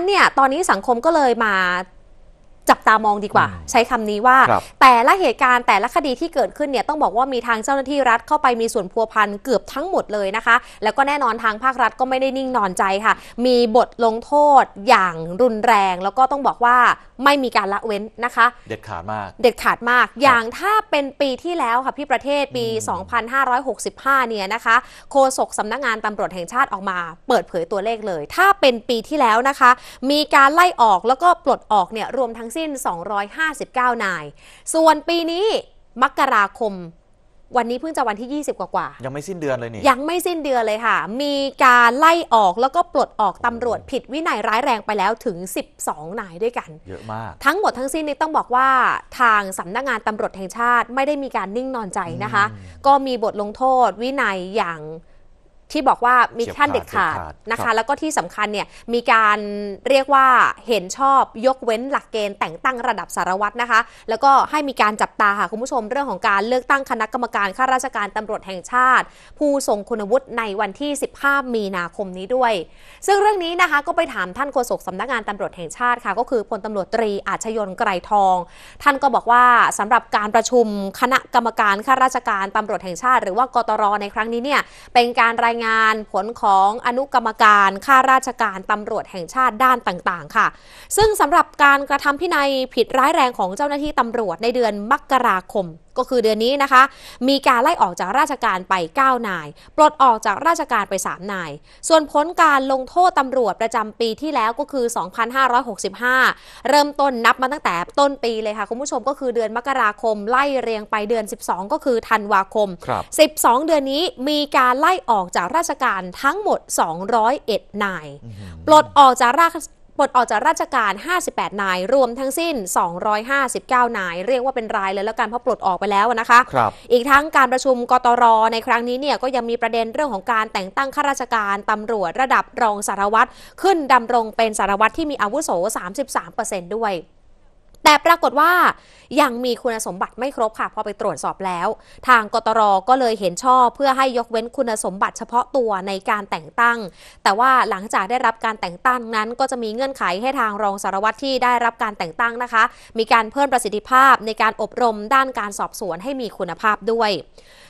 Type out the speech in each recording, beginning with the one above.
้นเนี่ยตอนนี้สังคมก็เลยมาจับตามองดีกว่า ใช้คำนี้ว่าแต่ละเหตุการณ์แต่ละคดีที่เกิดขึ้นเนี่ยต้องบอกว่ามีทางเจ้าหน้าที่รัฐเข้าไปมีส่วนพัวพันเกือบทั้งหมดเลยนะคะ แล้วก็แน่นอนทางภาครัฐก็ไม่ได้นิ่งนอนใจค่ะ มีบทลงโทษอย่างรุนแรงแล้วก็ต้องบอกว่าไม่มีการละเว้นนะคะ เด็ดขาดมาก เด็ดขาดมาก อย่างถ้าเป็นปีที่แล้วค่ะพี่ประเทศปี 2565 เนี่ยนะคะ โฆษกสำนักงานตำรวจแห่งชาติออกมา เปิดเผยตัวเลขเลย ถ้าเป็นปีที่แล้วนะคะ มีการไล่ออกแล้วก็ปลดออกเนี่ย รวมทั้งสิ้น 259นาย ส่วนปีนี้มกราคมวันนี้ เพิ่งจะวันที่ 20 กว่ากว่ายังไม่สิ้นเดือนเลยนี่ ยังไม่สิ้นเดือนเลยค่ะ มีการไล่ออกแล้วก็ปลดออกตำรวจผิด วินัยร้ายแรงไปแล้วถึง 12นายด้วยกัน เยอะมาก ทั้งหมดทั้งสิ้นนี้ต้องบอกว่าทางสำนักงงานตำรวจแห่งชาติ ไม่ได้มีการนิ่งนอนใจนะคะ ก็มีบทลงโทษวินัยอย่างที่บอกว่ามีขั้นเด็ดขาดนะคะ แล้วก็ที่สำคัญเนี่ยมีการเรียกว่าเห็นชอบยกเว้นหลักเกณฑ์แต่งตั้งระดับสารวัตรนะคะ แล้วก็ให้มีการจับตาค่ะคุณผู้ชม เรื่องของการเลือกตั้งคณะกรรมการ ข้าราชการตำรวจแห่งชาติ ผู้ทรงคุณวุฒิในวันที่ 15 มีนาคมนี้ด้วย ซึ่งเรื่องนี้นะคะก็ไปถามท่านโฆษกสำนักงานตำรวจแห่งชาติค่ะก็คือพลตำรวจตรีอาชยนไกรทอง ท่านก็บอกว่าสำหรับการประชุมคณะกรรมการข้าราชการตำรวจแห่งชาติหรือว่ากตรในครั้งนี้เนี่ยเป็นการรายงานผลของอนุกรรมการข้าราชการตำรวจแห่งชาติด้านต่างๆ ค่ะ ซึ่งสำหรับการกระทำพินัยผิดร้ายแรงของเจ้าหน้าที่ตำรวจในเดือนมกราคมก็คือเดือนนี้นะคะ มีการไล่ออกจากราชการไป 9นาย ปลดออกจากราชการไป3นายส่วนผลการลงโทษตำรวจประจำปีที่แล้วก็คือ 2565 เริ่มต้นนับมาตั้งแต่ต้นปีเลยค่ะคุณผู้ชมก็คือเดือนมกราคมไล่เรียงไปเดือน 12 ก็คือธันวาคมค12 เดือนนี้มีการไล่ออกจากราชการทั้งหมด 201นายปลดออกจากราชลดออกจากราชการ 58 นาย รวมทั้งสิ้น 259 นาย เรียกว่าเป็นรายเลยแล้วกัน เพราะปลดออกไปแล้วนะคะคอีกทั้งการประชุมกตรในครั้งนี้เนี่ยก็ยังมีประเด็นเรื่องของการแต่งตั้งข้าราชการ ตำรวจระดับรองสารวัตรขึ้นดำรงเป็นสารวัตรที่มีอาวุโส 33%ด้วยแต่ปรากฏว่ายังมีคุณสมบัติไม่ครบค่ะพอไปตรวจสอบแล้ว ทางกตรก็เลยเห็นชอบเพื่อให้ยกเว้นคุณสมบัติเฉพาะตัวในการแต่งตั้ง แต่ว่าหลังจากได้รับการแต่งตั้งนั้น ก็จะมีเงื่อนไขให้ทางรองสารวัตรที่ได้รับการแต่งตั้งนะคะ มีการเพิ่มประสิทธิภาพในการอบรมด้านการสอบสวนให้มีคุณภาพด้วย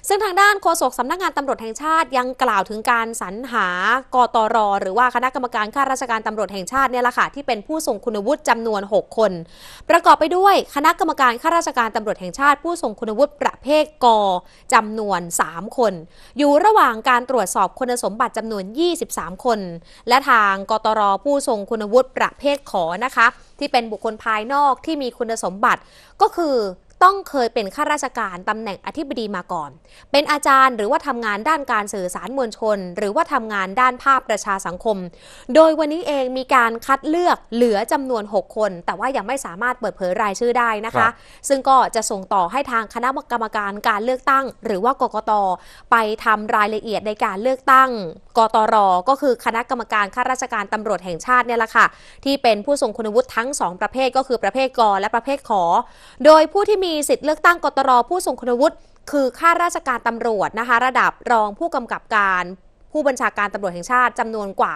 ซึ่งทางด้านโฆษกสำนักงงานตำรวจแห่งชาติยังกล่าวถึงการสรรหากตรหรือว่าคณะกรรมการข้าราชการตำรวจแห่งชาติเนี่ยแหละค่ะที่เป็นผู้ทรงคุณวุฒิจำนวน 6 คนประกอบไปด้วยคณะกรรมการข้าราชการตำรวจแห่งชาติผู้ทรงคุณวุฒิประเภทกอจำนวน 3 คน อยู่ระหว่างการตรวจสอบคุณสมบัติจำนวน 23 คน และทางกตรผู้ทรงคุณวุฒิประเภทขอนะคะ ที่เป็นบุคคลภายนอกที่มีคุณสมบัติก็คือต้องเคยเป็นข้าราชการตำแหน่งอธิบดีมาก่อน เป็นอาจารย์หรือว่าทำงานด้านการสื่อสารมวลชน หรือว่าทำงานด้านภาพประชาสังคม โดยวันนี้เองมีการคัดเลือกเหลือจำนวน 6 คน แต่ว่ายังไม่สามารถเปิดเผยรายชื่อได้นะคะ ซึ่งก็จะส่งต่อให้ทางคณะกรรมการการเลือกตั้ง หรือว่ากกต ไปทำรายละเอียดในการเลือกตั้ง กตรก็คือคณะกรรมการข้าราชการตำรวจแห่งชาติเนี่ยแหละค่ะที่เป็นผู้ทรงคุณวุฒิทั้ง2ประเภทก็คือประเภทกและประเภทขอ โดยผู้ที่มีมีสิทธิ์เลือกตั้งกตรผู้ทรงคุณวุฒิคือข้าราชการตำรวจนะคะ ระดับรองผู้กำกับการผู้บัญชาการตำรวจแห่งชาติจำนวนกว่า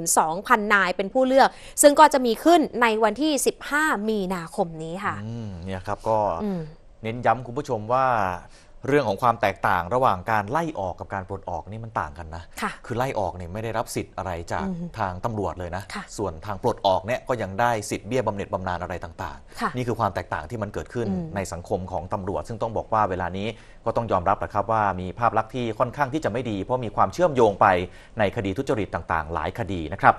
12,000 นายเป็นผู้เลือก ซึ่งก็จะมีขึ้นในวันที่ 15 มีนาคมนี้ค่ะเนี่ยครับ ก็เน้นย้ำคุณผู้ชมว่าเรื่องของความแตกต่างระหว่างการไล่ออกกับการปลดออกนี่มันต่างกันนะค่ะคือไล่ออกเนี่ยไม่ได้รับสิทธิ์อะไรจากทางตำรวจเลยนะค่ะส่วนทางปลดออกเนี่ยก็ยังได้สิทธิ์เบี้ยบำเหน็จบำนาญอะไรต่างค่ะๆนี่คือความแตกต่างที่มันเกิดขึ้นในสังคมของตำรวจ ซึ่งต้องบอกว่าเวลานี้ก็ต้องยอมรับแหละครับว่ามีภาพลักษณ์ที่ค่อนข้างที่จะไม่ดีเพราะมีความเชื่อมโยงไปในคดีทุจริตต่างๆ หลายคดีนะครับ